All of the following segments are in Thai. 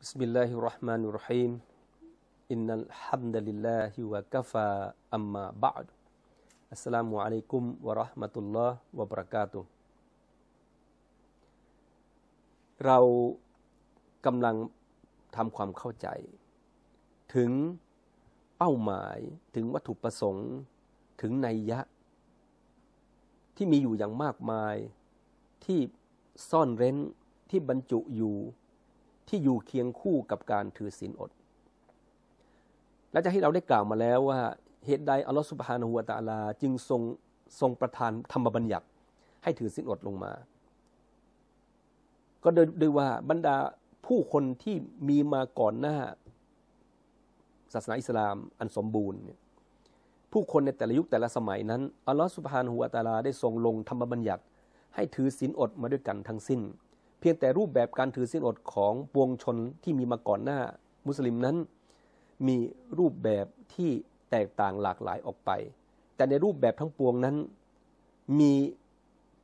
بسم الله الرحمن الرحيم إن الحمد لله وكفى أما بعد السلام عليكم ورحمة الله وبركاته เรากำลังทำความเข้าใจ ถึงเป้าหมาย ถึงวัตถุประสงค์ถึงนัยยะ ที่มีอยู่อย่างมากมายที่ซ่อนเร้นที่บรรจุอยู่ที่อยู่เคียงคู่กับการถือศีลอด และจะให้เราได้กล่าวมาแล้วว่าเหตุใดอัลลอฮฺสุบฮานาหัวตาลาจึงทรงทรงประทานธรรมบัญญัติ ให้ถือศีลอดลงมา ก็โดยดยว่าบรรดาผู้คนที่มีมาก่อนหน้าศาสนาอิสลามอันสมบูรณ์ผู้คนในแต่ละยุคแต่ละสมัยนั้นอัลลอฮฺสุบฮานาหัวตาลาได้ทรงลงธรรมบัญญัติ ให้ถือศีลอดมาด้วยกันทั้งสิ้นเพียงแต่รูปแบบการถือศีลอดของปวงชนที่มีมาก่อนหน้ามุสลิมนั้น มีรูปแบบที่แตกต่างหลากหลายออกไป แต่ในรูปแบบทั้งปวงนั้นมี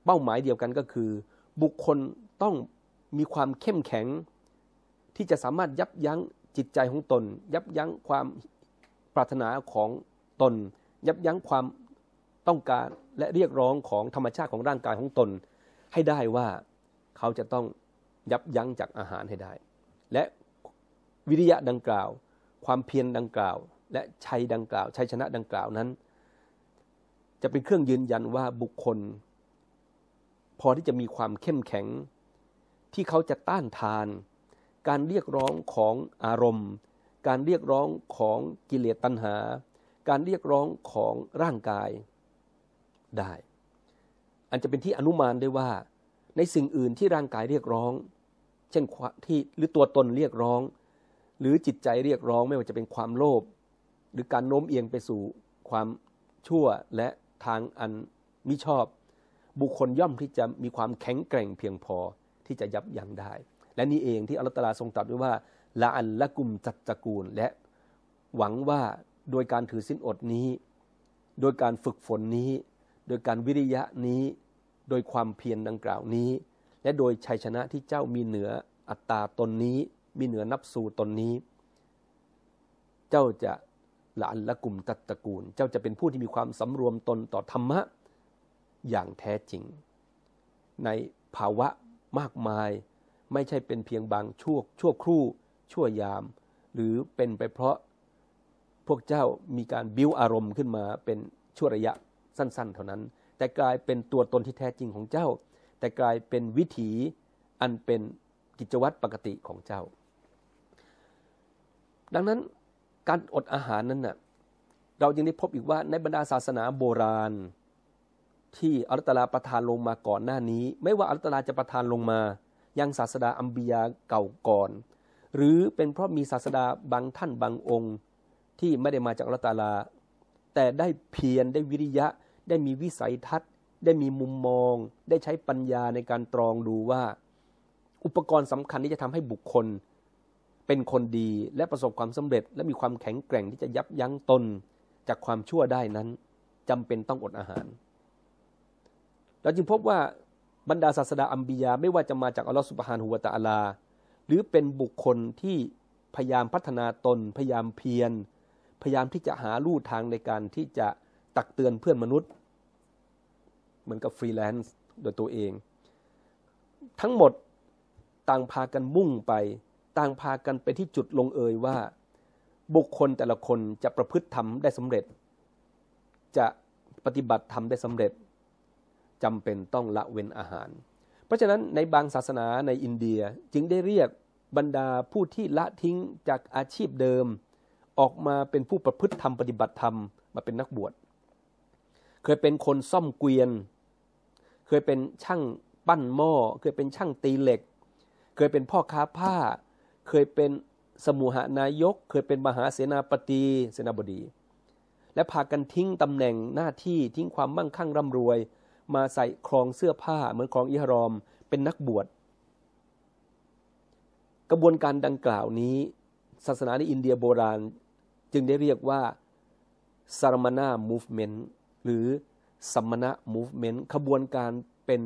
เป้าหมายเดียวกันก็คือ บุคคลต้องมีความเข้มแข็ง ที่จะสามารถยับยั้งจิตใจของตน ยับยั้งความปรารถนาของตน ยับยั้งความต้องการและเรียกร้องของธรรมชาติของร่างกายของตนให้ได้ว่าเขาจะต้องยับยั้งจากอาหารให้ได้ และวิริยะดังกล่าว ความเพียรดังกล่าว และชัยดังกล่าว ชัยชนะดังกล่าวนั้น จะเป็นเครื่องยืนยันว่าบุคคล พอที่จะมีความเข้มแข็ง ที่เขาจะต้านทาน การเรียกร้องของอารมณ์ การเรียกร้องของกิเลสตัณหา การเรียกร้องของร่างกายได้ อันจะเป็นที่อนุมานได้ว่าในสิ่งอื่นที่ร่างกายเรียกร้อง เช่นที่ หรือตัวตนเรียกร้อง หรือจิตใจเรียกร้อง ไม่ว่าจะเป็นความโลภ หรือการโน้มเอียงไปสู่ความชั่วและทางอันมิชอบ บุคคลย่อมที่จะมีความแข็งแกร่งเพียงพอที่จะยับยั้งได้ และนี่เองที่อัลตลาทรงตรัสไว้ว่าละอันละกุมจัตตะกูลและหวังว่าโดยการถือสินอดนี้ โดยการฝึกฝนนี้ โดยการวิริยะนี้โดยความเพียรดังกล่าวนี้ และโดยชัยชนะที่เจ้ามีเหนืออัตตาตนนี้ มีเหนือนับสูตนนี้ เจ้าจะละอันละกลุ่มตัตตะกูล เจ้าจะเป็นผู้ที่มีความสำรวมตนต่อธรรมะอย่างแท้จริง ในภาวะมากมาย ไม่ใช่เป็นเพียงบางช่วงชั่วครู่ชั่วยาม หรือเป็นไปเพราะพวกเจ้ามีการบิ้วอารมณ์ขึ้นมาเป็นช่วระยะสั้น ๆ เท่านั้นแต่กลายเป็นตัวตนที่แท้จริงของเจ้า แต่กลายเป็นวิถีอันเป็นกิจวัตรปกติของเจ้า ดังนั้นการอดอาหารนั้นนะ่ะเรายังได้พบอีกว่าในบรรดาศาสนาโบราณ ที่อัลตลาประทานลงมาก่อนหน้านี้ ไม่ว่าอัลตลาจะประทานลงมายังศาสดาอัมบียาเก่าก่อนหรือเป็นเพราะมีศาสดาบางท่านบางองค์ที่ไม่ได้มาจากอัลตลาแต่ได้เพียรได้วิริยะได้มีวิสัยทัศน์ ได้มีมุมมอง ได้ใช้ปัญญาในการตรองดูว่าอุปกรณ์สำคัญที่จะทำให้บุคคลเป็นคนดีและประสบความสำเร็จ และมีความแข็งแกร่งที่จะยับยั้งตนจากความชั่วได้นั้นจำเป็นต้องอดอาหารเราจึงพบว่า บรรดาศาสดาอัมบียาไม่ว่าจะมาจากอัลลอฮฺสุบฮานหัวตาอัลาหรือเป็นบุคคลที่พยายามพัฒนาตน พยายามเพียรพยายามที่จะหาลู่ทางในการที่จะตักเตือนเพื่อนมนุษย์เหมือนกับฟรีแลนซ์โดยตัวเอง ทั้งหมดต่างพากันมุ่งไปต่างพากันไปที่จุดลงเอยว่าบุคคลแต่ละคนจะประพฤติทำได้สำเร็จ จะปฏิบัติทำได้สำเร็จจำเป็นต้องละเว้นอาหาร เพราะฉะนั้นในบางศาสนาในอินเดียจึงได้เรียกบรรดาผู้ที่ละทิ้งจากอาชีพเดิม ออกมาเป็นผู้ประพฤติทำปฏิบัติธรรมมาเป็นนักบวชเคยเป็นคนซ่อมเกวียนเคยเป็นช่างปั้นหม้อ เคยเป็นช่างตีเหล็ก เคยเป็นพ่อค้าผ้า เคยเป็นสมุหานายก เคยเป็นมหาเสนาปตีเสนาบดี และพากันทิ้งตำแหน่งหน้าที่ทิ้งความมั่งคั่งร่ำรวยมาใส่ครองเสื้อผ้าเหมือนครองอิหรอม เป็นนักบวช กระบวนการดังกล่าวนี้ ศาสนาในอินเดียโบราณจึงได้เรียกว่าซารมานามูฟเมนต์หรือสัมมณะมูฟเมนต์ขบวนการเป็น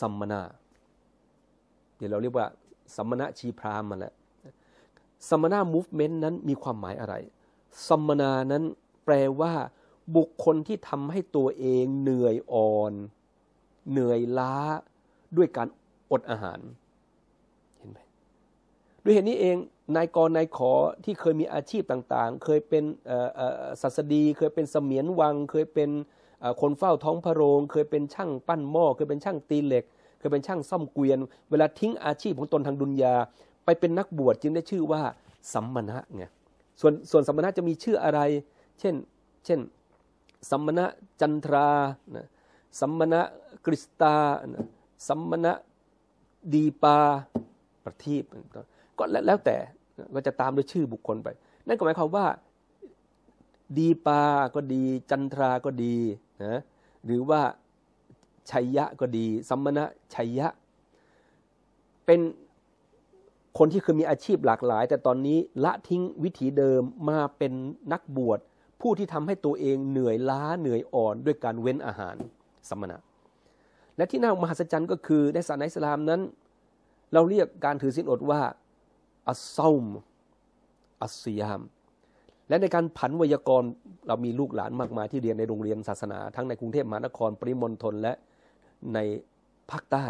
สัมมนาเดี๋ยวเราเรียกว่าสัมมณะชีพรามมันแหละสัมมนามูฟเมนต์นั้นมีความหมายอะไรสัมมนานั้นแปลว่า บุคคลที่ทำให้ตัวเองเหนื่อยอ่อน เหนื่อยล้า ด้วยการอดอาหาร เห็นไหมด้วยเหตุนี้เองนายกรนายขอที่เคยมีอาชีพต่าง ๆ เคยเป็นศัสดีเคยเป็นเสมียนวังเคยเป็นคนเฝ้าท้องพระโรง เคยเป็นช่างปั้นหม้อเคยเป็นช่างตีเหล็กเคยเป็นช่างซ่อมเกวียน เวลาทิ้งอาชีพของตนทางดุนยาไปเป็นนักบวชจึงได้ชื่อว่า สัมมณะไงส่วนส่วนสัมมณะจะมีชื่ออะไร เช่น เช่นสัมมณะจันทรานะสัมมณะกริสตานะสัมมณะดีปา ประทีปก็แล้วแต่ก็จะตามด้วยชื่อบุคคลไป นั่นก็หมายความว่าดีปาก็ดีจันทราก็ดีนะหรือว่าชัยยะก็ดี สัมมณะชัยยะ เป็นคนที่เคยมีอาชีพหลากหลาย แต่ตอนนี้ละทิ้งวิถีเดิมมาเป็นนักบวช ผู้ที่ทำให้ตัวเองเหนื่อยล้าเหนื่อยอ่อน ด้วยการเว้นอาหารสัมมณะและที่น่ามหัศจรรย์ก็คือในศาสนาอิสลามนั้น เราเรียกการถือศีลอดว่าอัซซอมอัสซิยามและในการผันวยากรเรามีลูกหลานมากมายที่เรียนในโรงเรียนศาสนา ทั้งในกรุงเทพมหานครปริมณฑลและในภาคใต้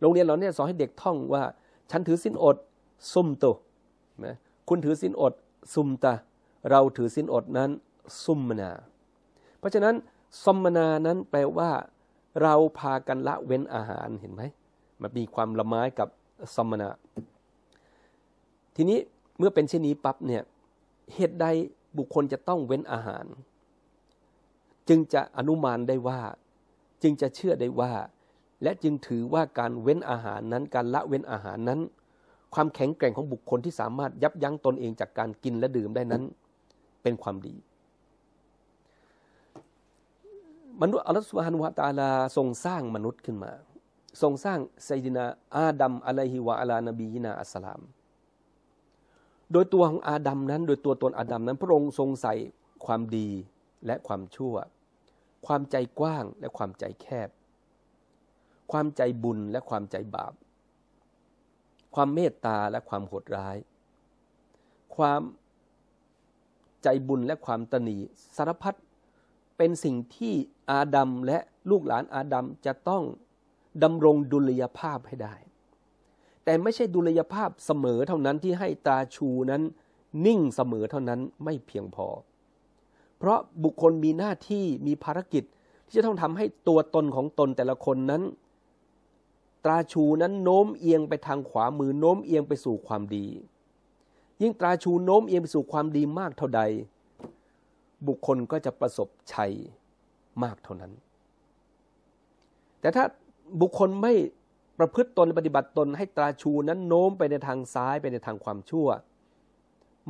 โรงเรียนเราเนี่ยสอนให้เด็กท่องว่า ฉันถือสินอดสุมโตนะคุณถือสินอด สุมตาเราถือสินอดนั้นสุมมนา เพราะฉะนั้นสุมมนานั้นแปลว่า เราพากันละเว้นอาหารเห็นไหมมันมีความละไม้กับสุมมนาทีนี้เมื่อเป็นเช่นนี้ปั๊บเนี่ยเหตุใดบุคคลจะต้องเว้นอาหาร จึงจะอนุมานได้ว่า จึงจะเชื่อได้ว่า และจึงถือว่าการเว้นอาหารนั้นการละเว้นอาหารนั้น ความแข็งแกร่งของบุคคลที่สามารถยับยั้งตนเองจากการกินและดื่มได้นั้น เป็นความดีมนุษย์อัลลอฮฺสุบฮานุฮาตาลาทรงสร้างมนุษย์ขึ้นมา ทรงสร้างไซดินาอาดัมอะลัยฮิวะอัลานบียินาอัสสลามโดยตัวของอาดัมนั้น โดยตัวตนอาดัมนั้นพระองค์ทรงใส่ความดีและความชั่ว ความใจกว้างและความใจแคบ ความใจบุญและความใจบาป ความเมตตาและความโหดร้าย ความใจบุญและความตนีสารพัดเป็นสิ่งที่อาดัมและลูกหลานอาดัมจะต้องดำรงดุลยภาพให้ได้แต่ไม่ใช่ดุลยภาพเสมอเท่านั้นที่ให้ตาชูนั้นนิ่งเสมอเท่านั้นไม่เพียงพอ เพราะบุคคลมีหน้าที่มีภารกิจ ที่จะต้องทำให้ตัวตนของตนแต่ละคนนั้นตาชูนั้นโน้มเอียงไปทางขวามือโน้มเอียงไปสู่ความดี ยิ่งตาชูโน้มเอียงไปสู่ความดีมากเท่าใด บุคคลก็จะประสบชัยมากเท่านั้น แต่ถ้าบุคคลไม่ประพฤติตนปฏิบัติตนให้ตราชูนั้นโน้มไปในทางซ้าย ไปในทางความชั่ว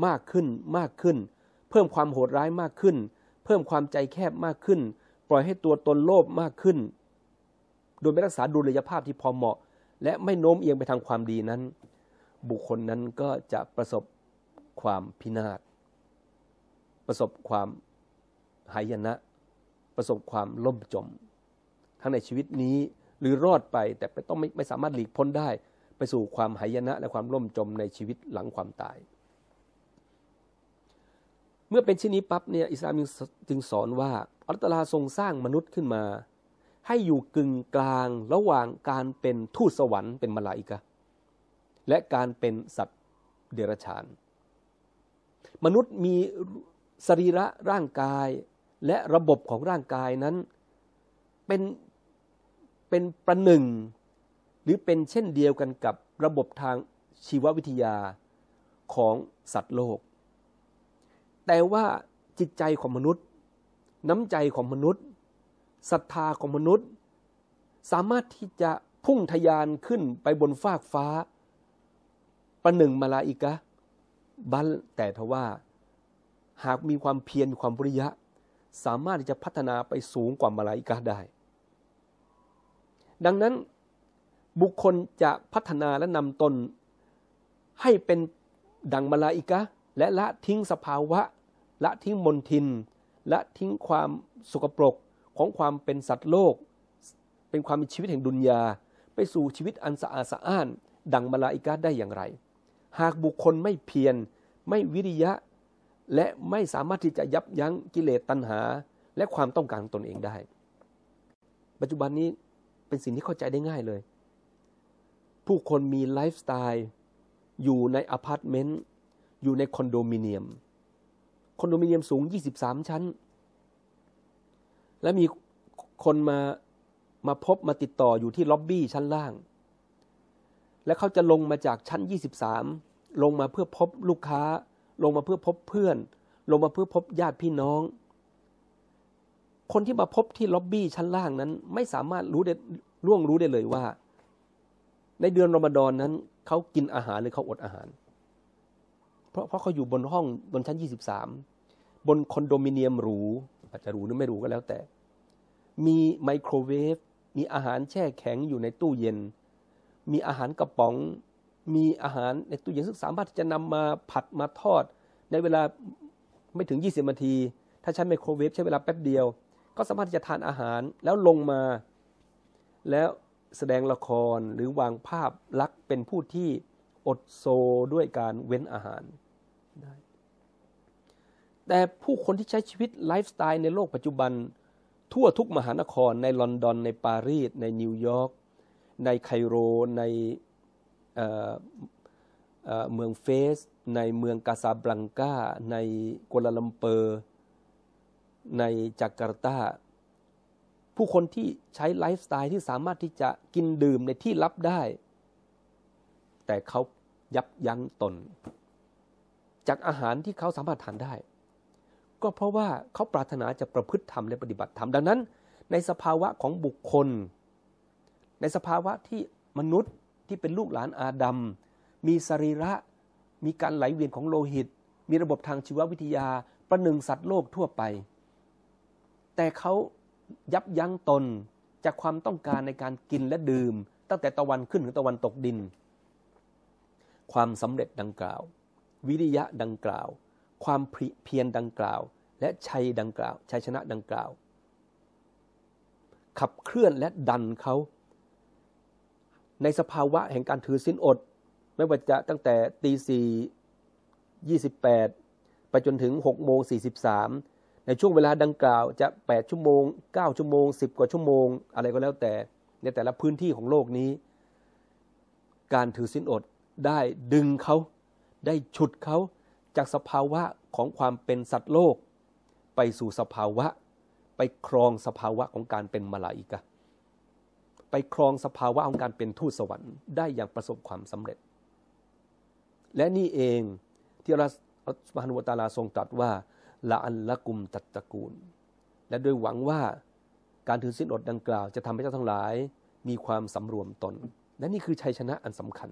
มากขึ้นมากขึ้น เพิ่มความโหดร้ายมากขึ้น เพิ่มความใจแคบมากขึ้น ปล่อยให้ตัวตนโลภมากขึ้น โดยไม่รักษาดุลยภาพที่พอเหมาะ และไม่โน้มเอียงไปทางความดีนั้น บุคคลนั้นก็จะประสบความพินาศประสบความหายนะ ประสบความล่มจม ทั้งในชีวิตนี้หรือรอดไปแต่ไปต้องไม่ไม่สามารถหลีกพ้นได้ ไปสู่ความหายนะและความล่มจมในชีวิตหลังความตาย เมื่อเป็นเช่นนี้ปั๊บเนี่ยอิสลามจึงสอนว่าอัลตลาทรงสร้างมนุษย์ขึ้นมาให้อยู่กึ่งกลางระหว่างการเป็นทูตสวรรค์เป็นมลาอิกะและการเป็นสัตว์เดรัจฉาน มนุษย์มีสรีระร่างกายและระบบของร่างกายนั้นเป็นเป็นประหนึ่ง หรือเป็นเช่นเดียวกันกับระบบทางชีววิทยาของสัตว์โลก แต่ว่าจิตใจของมนุษย์ น้ำใจของมนุษย์ศรัทธาของมนุษย์ สามารถที่จะพุ่งทยานขึ้นไปบนฟากฟ้า ประหนึ่งมาลาอิกะบัลแต่ทว่าหากมีความเพียรความปริยะ สามารถที่จะพัฒนาไปสูงกว่ามาลาอิกะได้ดังนั้นบุคคลจะพัฒนาและนำตนให้เป็นดังมาลาอิกะ และละทิ้งสภาวะละทิ้งมนทินละทิ้งความสกปรกของความเป็นสัตว์โลก เป็นความมีชีวิตแห่งดุนยาไปสู่ชีวิตอันสะอาดสะอ้าน ดังมาลาอิกะได้อย่างไร หากบุคคลไม่เพียร ไม่วิริยะและไม่สามารถที่จะยับยั้งกิเลสตัณหา และความต้องการตนเองได้ ปัจจุบันนี้เป็นสิ่งที่เข้าใจได้ง่ายเลย ผู้คนมีไลฟ์สไตล์อยู่ในอพาร์ตเมนต์อยู่ในคอนโดมิเนียมคอนโดมิเนียมสูง 23 ชั้น และมีคนมามาพบมาติดต่ออยู่ที่ล็อบบี้ชั้นล่าง และเขาจะลงมาจากชั้น 23 ลงมาเพื่อพบลูกค้า ลงมาเพื่อพบเพื่อน ลงมาเพื่อพบญาติพี่น้องคนที่มาพบที่ล็อบบี้ชั้นล่างนั้น ไม่สามารถรู้ได้ร่วงรู้ได้เลยว่า ในเดือนรอมฎอนนั้นเขากินอาหารหรือเขาอดอาหาร เพราะเพราะเขาอยู่บนห้องบนชั้นยี่สิบสามบนคอนโดมิเนียมหรูอาจจะหรูหรือไม่หรูก็แล้วแต่มีไมโครเวฟมีอาหารแช่แข็งอยู่ในตู้เย็น มีอาหารกระป๋อง มีอาหารในตู้เย็นซึ่งสามารถที่จะนำมาผัดมาทอด ในเวลาไม่ถึง 20 นาที ถ้าใช้ไมโครเวฟใช้เวลาแป๊บเดียวก็สามารถจะทานอาหารแล้วลงมา แล้วแสดงละครหรือวางภาพลักษ์เป็นผู้ที่อดโซด้วยการเว้นอาหารได้แต่ผู้คนที่ใช้ชีวิตไลฟ์สไตล์ในโลกปัจจุบันทั่วทุกมหานครในลอนดอน ในปารีสในนิวยอร์กในไคโรในเเมืองเฟสในเมืองกาซาบลังกาในกัวลาลัมเปอร์ในจาการ์ตา ผู้คนที่ใช้ไลฟ์สไตล์ที่สามารถที่จะกินดื่มในที่ลับได้ แต่เขายับยั้งตน จากอาหารที่เขาสามารถทานได้ ก็เพราะว่าเขาปรารถนาจะประพฤติธรรมและปฏิบัติธรรม ดังนั้น ในสภาวะของบุคคล ในสภาวะที่มนุษย์ที่เป็นลูกหลานอาดัมมีสรีระมีการไหลเวียนของโลหิต มีระบบทางชีววิทยาประหนึ่งสัตว์โลกทั่วไปแต่เขายับยั้งตนจากความต้องการในการกินและดื่ม ตั้งแต่ตะวันขึ้นถึงตะวันตกดิน ความสำเร็จดังกล่าว วิริยะดังกล่าว ความเพียรดังกล่าวและชัยดังกล่าวชัยชนะดังกล่าว ขับเคลื่อนและดันเขาในสภาวะแห่งการถือสินอด ไม่ว่าจะตั้งแต่ตีสี่ยี่สิบแปดไปจนถึงหกโมงสี่สิบสามในช่วงเวลาดังกล่าวจะ8ชั่วโมง9ชั่วโมง10กว่าชั่วโมง อะไรก็แล้วแต่ ในแต่ละพื้นที่ของโลกนี้ การถือศีลอดได้ดึงเขาได้ฉุดเขาจากสภาวะของความเป็นสัตว์โลก ไปสู่สภาวะ ไปครองสภาวะของการเป็นมาลาอิกะ ไปครองสภาวะของการเป็นทูตสวรรค์ได้อย่างประสบความสำเร็จ และนี่เองที่รัสมหันวตาลาทรงตรัสว่าละอันละกุมตัดตะกูล และด้วยหวังว่าการถือสิ้นอดดังกล่าวจะทำให้เจ้าทั้งหลายมีความสำรวมตน และนี่คือชัยชนะอันสำคัญ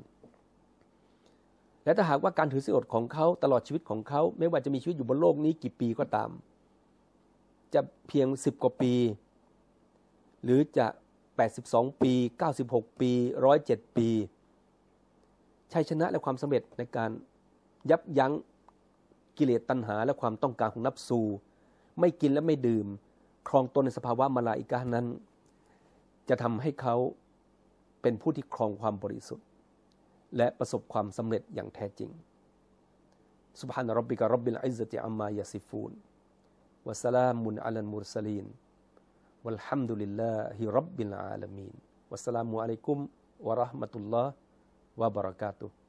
และถ้าหากว่าการถือสิ้นอดของเขาตลอดชีวิตของเขา ไม่ว่าจะมีชีวิตอยู่บนโลกนี้กี่ปีก็ตาม จะเพียงสิบกว่าปี หรือจะ 82 ปี 96 ปี 107 ปี ชัยชนะและความสำเร็จในการยับยั้งกิเลสตัณหาและความต้องการของนับสู ไม่กินและไม่ดื่ม ครองตนในสภาวะมาลาอิกานั้น จะทำให้เขาเป็นผู้ที่ครองความบริสุทธิ์และประสบความสำเร็จอย่างแท้จริง سبحان ربك رب ا ل ع า ة عما ي ص ف و ล وسلام على المرسلين والحمد لله رب العالمين والسلام عليكم ورحمة الله وبركاته